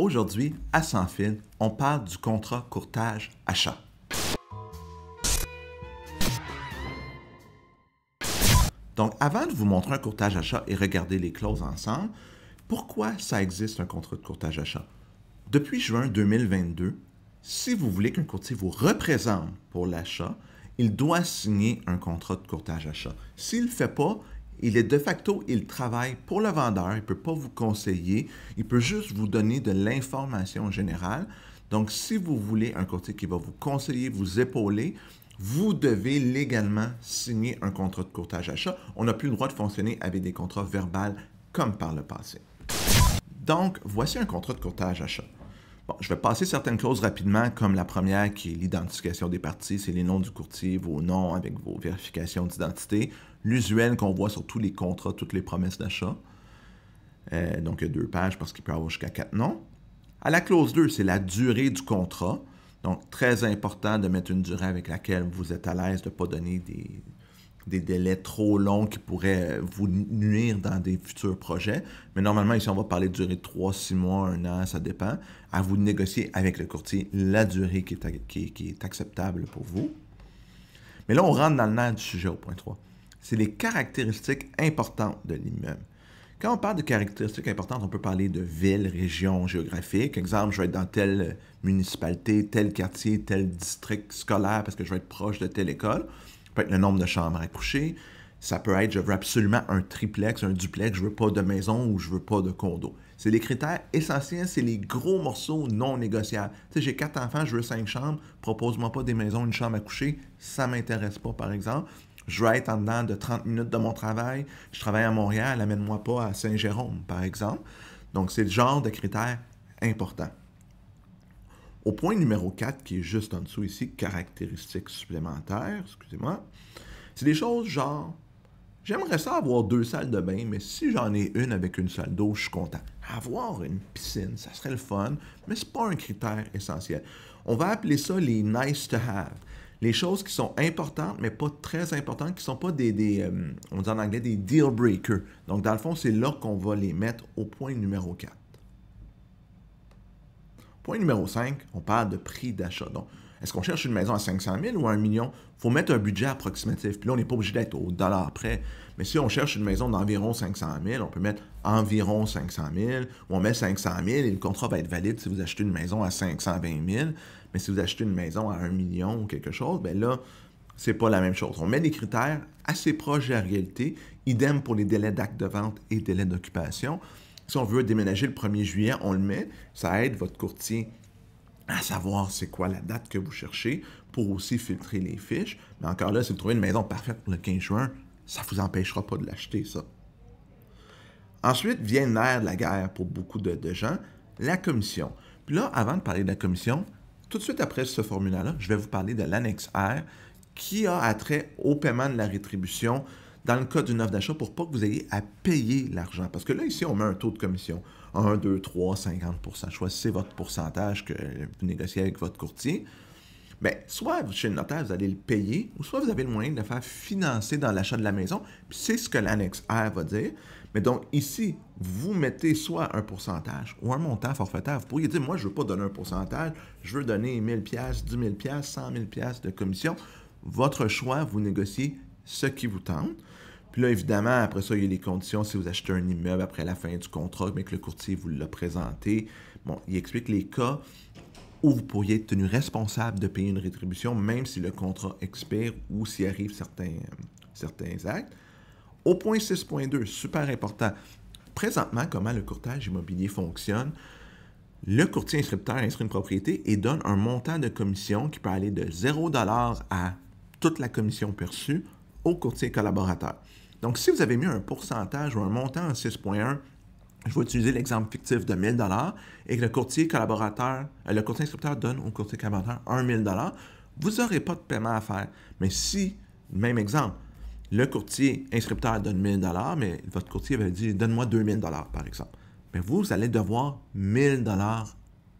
Aujourd'hui, à Sans fil, on parle du contrat courtage-achat. Donc, avant de vous montrer un courtage-achat et regarder les clauses ensemble, pourquoi ça existe un contrat de courtage-achat? Depuis juin 2022, si vous voulez qu'un courtier vous représente pour l'achat, il doit signer un contrat de courtage achat. S'il ne le fait pas, il est de facto, il travaille pour le vendeur, il ne peut pas vous conseiller, il peut juste vous donner de l'information générale. Donc, si vous voulez un courtier qui va vous conseiller, vous épauler, vous devez légalement signer un contrat de courtage achat. On n'a plus le droit de fonctionner avec des contrats verbales comme par le passé. Donc, voici un contrat de courtage achat je vais passer certaines clauses rapidement, comme la première qui est l'identification des parties, c'est les noms du courtier, vos noms avec vos vérifications d'identité, l'usuel qu'on voit sur tous les contrats, toutes les promesses d'achat. Euh, donc, il y a deux pages parce qu'il peut avoir jusqu'à quatre noms. À la clause 2, c'est la durée du contrat. Donc, très important de mettre une durée avec laquelle vous êtes à l'aise, de ne pas donner des, des délais trop longs qui pourraient vous nuire dans des futurs projets. Mais normalement, ici, on va parler de durée de 3, 6 mois, 1 an, ça dépend. À vous de négocier avec le courtier la durée qui est, est acceptable pour vous. Mais là, on rentre dans le nerf du sujet au point 3. C'est les caractéristiques importantes de l'immeuble. Quand on parle de caractéristiques importantes, on peut parler de ville, région géographique. Exemple, je vais être dans telle municipalité, tel quartier, tel district scolaire parce que je vais être proche de telle école peut être le nombre de chambres à coucher, ça peut être je veux absolument un triplex, un duplex, je veux pas de maison ou je veux pas de condo. C'est les critères essentiels, c'est les gros morceaux non négociables. Tu sais, j'ai quatre enfants, je veux cinq chambres, propose-moi pas des maisons, une chambre à coucher, ça m'intéresse pas par exemple. Je veux être en dedans de 30 minutes de mon travail, je travaille à Montréal, amène-moi pas à Saint-Jérôme par exemple. Donc c'est le genre de critères importants. Au point numéro 4, qui est juste en dessous ici, caractéristiques supplémentaires, excusez-moi, c'est des choses genre, j'aimerais ça avoir deux salles de bain, mais si j'en ai une avec une salle d'eau, je suis content. Avoir une piscine, ça serait le fun, mais n'est pas un critère essentiel. On va appeler ça les nice to have. Les choses qui sont importantes, mais pas très importantes, qui sont pas des, euh, on dit en anglais, des deal breakers. Donc, dans le fond, c'est là qu'on va les mettre au point numéro 4. Point numéro 5, on parle de prix d'achat. Donc, est-ce qu'on cherche une maison à 500 000 ou à 1 million? Il faut mettre un budget approximatif. Puis là, on n'est pas obligé d'être au dollar près. Mais si on cherche une maison d'environ 500 000, on peut mettre environ 500 000 ou on met 500 000 et le contrat va être valide si vous achetez une maison à 520 000. Mais si vous achetez une maison à 1 million ou quelque chose, bien là, c'est pas la même chose. On met des critères assez proches de la réalité. Idem pour les délais d'acte de vente et délais d'occupation. Si on veut déménager le 1er juillet, on le met. Ça aide votre courtier à savoir c'est quoi la date que vous cherchez pour aussi filtrer les fiches. Mais encore là, si vous trouvez une maison parfaite pour le 15 juin, ça ne vous empêchera pas de l'acheter, ça. Ensuite vient l'ère de la guerre pour beaucoup de, de, gens, la commission. Puis là, avant de parler de la commission, tout de suite après ce formulaire-là, je vais vous parler de l'annexe R qui a attrait au paiement de la rétribution dans le cas d'une offre d'achat pour pas que vous ayez à payer l'argent. Parce que là, ici, on met un taux de commission. 1, 2, 3, 50 Choisissez votre pourcentage que vous négociez avec votre courtier. Mais ben, soit chez le notaire, vous allez le payer, ou soit vous avez le moyen de le faire financer dans l'achat de la maison. C'est ce que l'annexe R va dire. Mais donc ici, vous mettez soit un pourcentage ou un montant forfaitaire. Vous pourriez dire, moi, je ne veux pas donner un pourcentage, je veux donner 1000 pièces, 10 000 pièces, 100 000 pièces de commission. Votre choix, vous négociez ce qui vous tente. Puis là, évidemment, après ça, il y a les conditions. Si vous achetez un immeuble après la fin du contrat, mais que le courtier vous l'a présenté, bon, il explique les cas où vous pourriez être tenu responsable de payer une rétribution, même si le contrat expire ou s'il arrive certains, certains actes. Au point 6.2, super important. Présentement, comment le courtage immobilier fonctionne? Le courtier inscripteur inscrit une propriété et donne un montant de commission qui peut aller de 0 à toute la commission perçue courtier collaborateur. Donc, si vous avez mis un pourcentage ou un montant en 6.1, je vais utiliser l'exemple fictif de 1000 et que le courtier collaborateur, euh, le courtier instructeur donne au courtier collaborateur 1000 vous n'aurez pas de paiement à faire. Mais si, même exemple, le courtier inscripteur donne 1000 dollars, mais votre courtier va dire donne-moi 2000 dollars par exemple. Mais vous allez devoir 1000 dollars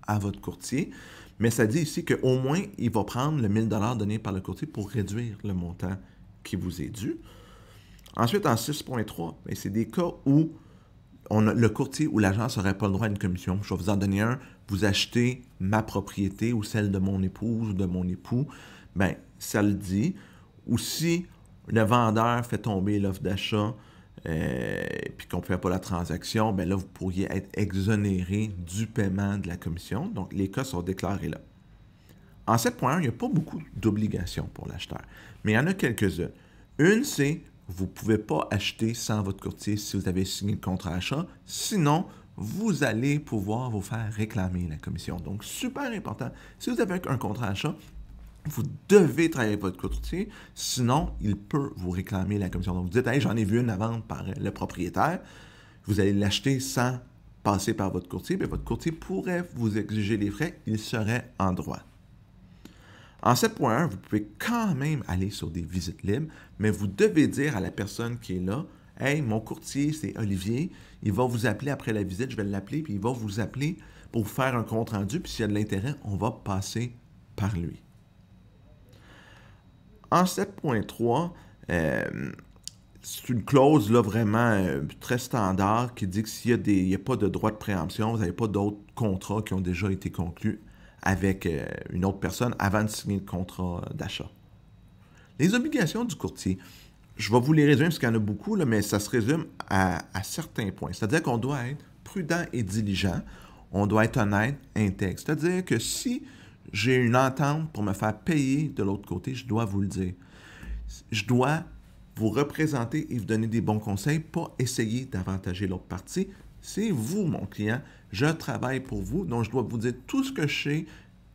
à votre courtier, mais ça dit ici qu'au moins il va prendre le 1000 dollars donné par le courtier pour réduire le montant qui vous est dû. Ensuite, en 6.3, ben, c'est des cas où on le courtier ou l'agence n'aurait pas le droit à une commission. Je vais vous en donner un. Vous achetez ma propriété ou celle de mon épouse ou de mon époux. Bien, ça le dit. Ou si le vendeur fait tomber l'offre d'achat et euh, puis qu'on ne fait pas la transaction, bien là, vous pourriez être exonéré du paiement de la commission. Donc, les cas sont déclarés là. En 7.1, il n'y a pas beaucoup d'obligations pour l'acheteur, mais il y en a quelques-unes. Une, c'est vous ne pouvez pas acheter sans votre courtier si vous avez signé le contrat d'achat. sinon vous allez pouvoir vous faire réclamer la commission. Donc, super important, si vous avez un contrat d'achat, vous devez travailler avec votre courtier, sinon il peut vous réclamer la commission. Donc, vous dites, hey, j'en ai vu une à vendre par le propriétaire, vous allez l'acheter sans passer par votre courtier, mais votre courtier pourrait vous exiger les frais, il serait en droit. En 7.1, vous pouvez quand même aller sur des visites libres, mais vous devez dire à la personne qui est là, Hey, mon courtier, c'est Olivier, il va vous appeler après la visite, je vais l'appeler, puis il va vous appeler pour faire un compte rendu, puis s'il y a de l'intérêt, on va passer par lui. En 7.3, euh, c'est une clause vraiment euh, très standard qui dit que s'il n'y a, a, pas de droit de préemption, vous n'avez pas d'autres contrats qui ont déjà été conclus avec euh, une autre personne avant de signer le contrat d'achat. Les obligations du courtier, je vais vous les résumer parce qu'il y en a beaucoup, mais ça se résume à, à certains points. C'est-à-dire qu'on doit être prudent et diligent, on doit être honnête, intègre. C'est-à-dire que si j'ai une entente pour me faire payer de l'autre côté, je dois vous le dire. Je dois vous représenter et vous donner des bons conseils, pas essayer d'avantager l'autre partie. C'est vous, mon client. Je travaille pour vous, donc je dois vous dire tout ce que je sais,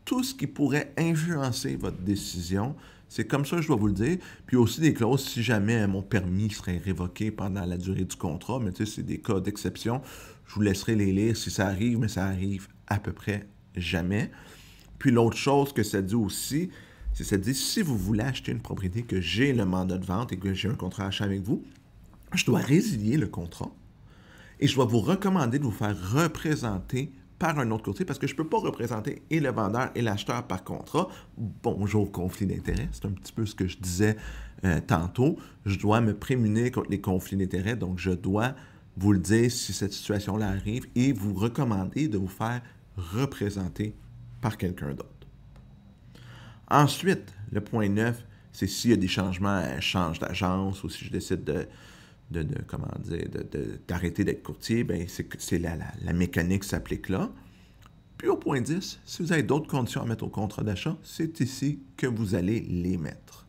tout ce qui pourrait influencer votre décision. C'est comme ça que je dois vous le dire. Puis aussi des clauses, si jamais mon permis serait révoqué pendant la durée du contrat, mais tu sais, c'est des cas d'exception. Je vous laisserai les lire si ça arrive, mais ça arrive à peu près jamais. Puis l'autre chose que ça dit aussi, c'est ça dit si vous voulez acheter une propriété que j'ai le mandat de vente et que j'ai un contrat d'achat avec vous, je dois résilier le contrat et je dois vous recommander de vous faire représenter par un autre côté parce que je ne peux pas représenter et le vendeur et l'acheteur par contrat. Bonjour, conflit d'intérêt. C'est un petit peu ce que je disais euh, tantôt. Je dois me prémunir contre les conflits d'intérêts, donc je dois vous le dire si cette situation-là arrive et vous recommander de vous faire représenter par quelqu'un d'autre. Ensuite, le point 9, c'est s'il y a des changements, change d'agence ou si je décide de, de, comment dire, d'arrêter d'être courtier, ben c'est la, la, la, mécanique s'applique là. Puis au point 10, si vous avez d'autres conditions à mettre au contrat d'achat, c'est ici que vous allez les mettre.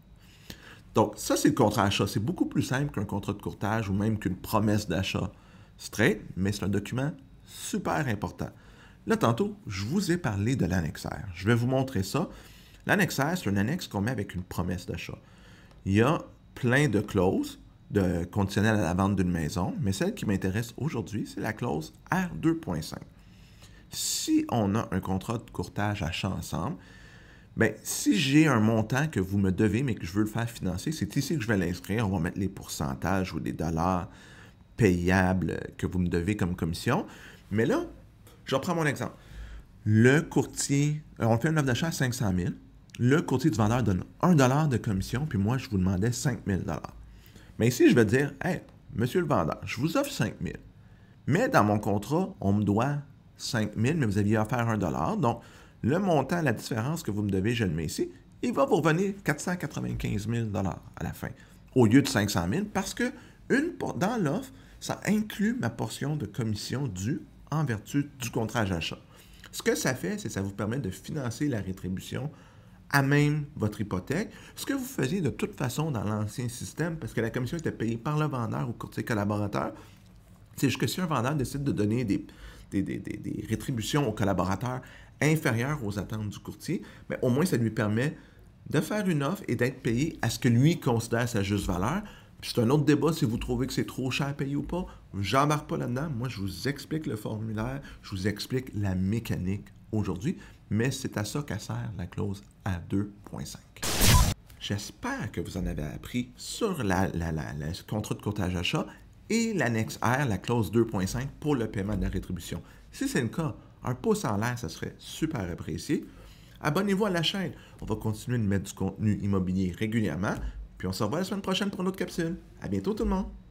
Donc ça, c'est le contrat d'achat. C'est beaucoup plus simple qu'un contrat de courtage ou même qu'une promesse d'achat straight, mais c'est un document super important. Là, tantôt, je vous ai parlé de l'annexaire. Je vais vous montrer ça. L'annexaire, c'est une annexe qu'on met avec une promesse d'achat. Il y a plein de clauses de, conditionnelle à la vente d'une maison, mais celle qui m'intéresse aujourd'hui, c'est la clause R2.5. Si on a un contrat de courtage achat ensemble, bien, si j'ai un montant que vous me devez, mais que je veux le faire financer, c'est ici que je vais l'inscrire. On va mettre les pourcentages ou les dollars payables que vous me devez comme commission. Mais là, je reprends mon exemple. Le courtier, euh, on fait une offre d'achat à 500 000. Le courtier du vendeur donne 1 de commission, puis moi, je vous demandais 5 000 mais ici, je vais dire, hey, monsieur le vendeur, je vous offre 5 000. Mais dans mon contrat, on me doit 5 000, mais vous aviez offert 1 Donc, le montant, la différence que vous me devez, je le mets ici. Il va vous revenir 495 000 à la fin, au lieu de 500 000, parce que une dans l'offre, ça inclut ma portion de commission due en vertu du contrat d'achat. Ce que ça fait, c'est que ça vous permet de financer la rétribution à même votre hypothèque, ce que vous faisiez de toute façon dans l'ancien système, parce que la commission était payée par le vendeur ou courtier collaborateur, c'est juste que si un vendeur décide de donner des, des, des, des rétributions aux collaborateurs inférieures aux attentes du courtier, mais au moins ça lui permet de faire une offre et d'être payé à ce que lui considère sa juste valeur. C'est un autre débat si vous trouvez que c'est trop cher à payer ou pas. J'embarque pas là-dedans. Moi, je vous explique le formulaire, je vous explique la mécanique aujourd'hui, mais c'est à ça qu'a sert la clause A2.5. J'espère que vous en avez appris sur la, le contrat de courtage achat et l'annexe R, la clause 2.5 pour le paiement de la rétribution. Si c'est le cas, un pouce en l'air, ça serait super apprécié. Abonnez-vous à la chaîne. On va continuer de mettre du contenu immobilier régulièrement. Puis on se revoit la semaine prochaine pour une autre capsule. À bientôt tout le monde.